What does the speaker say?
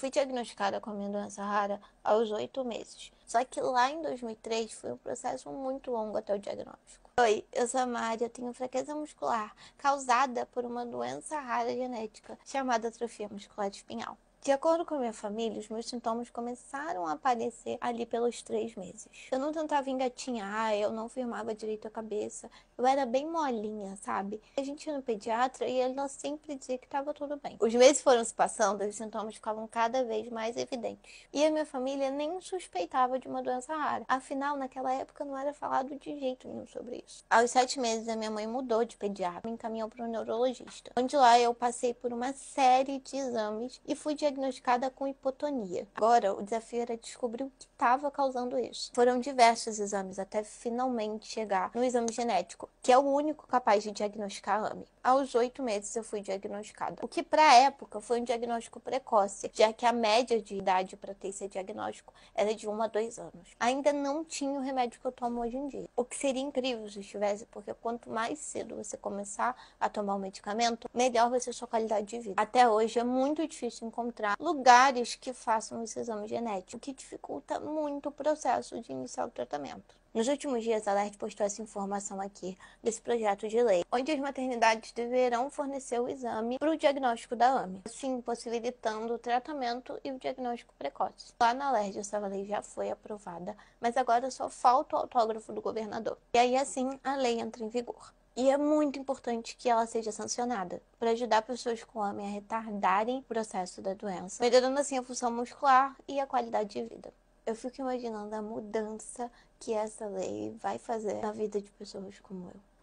Eu fui diagnosticada com a minha doença rara aos oito meses. Só que lá em 2003 foi um processo muito longo até o diagnóstico. Oi, eu sou a Mari, eu tenho fraqueza muscular causada por uma doença rara genética chamada atrofia muscular espinhal. De acordo com a minha família, os meus sintomas começaram a aparecer ali pelos três meses. Eu não tentava engatinhar, eu não firmava direito a cabeça, eu era bem molinha, sabe? A gente ia no pediatra e ele sempre dizia que estava tudo bem. Os meses foram se passando, os sintomas ficavam cada vez mais evidentes. E a minha família nem suspeitava de uma doença rara. Afinal, naquela época não era falado de jeito nenhum sobre isso. Aos sete meses, a minha mãe mudou de pediatra, me encaminhou para um neurologista, onde lá eu passei por uma série de exames e fui diagnosticada diagnosticada com hipotonia. Agora, o desafio era descobrir o que estava causando isso. Foram diversos exames até finalmente chegar no exame genético, que é o único capaz de diagnosticar AME. Aos oito meses eu fui diagnosticada, o que para a época foi um diagnóstico precoce, já que a média de idade para ter esse diagnóstico era de 1 a 2 anos. Ainda não tinha o remédio que eu tomo hoje em dia, o que seria incrível se estivesse, porque quanto mais cedo você começar a tomar o medicamento, melhor vai ser a sua qualidade de vida. Até hoje é muito difícil encontrar encontrar lugares que façam esse exame genético, o que dificulta muito o processo de iniciar o tratamento. Nos últimos dias, a LERD postou essa informação aqui desse projeto de lei, onde as maternidades deverão fornecer o exame para o diagnóstico da AME, assim possibilitando o tratamento e o diagnóstico precoce. Lá na LERD essa lei já foi aprovada, mas agora só falta o autógrafo do governador. E aí, assim, a lei entra em vigor. E é muito importante que ela seja sancionada para ajudar pessoas com AME a retardarem o processo da doença, melhorando assim a função muscular e a qualidade de vida. Eu fico imaginando a mudança que essa lei vai fazer na vida de pessoas como eu.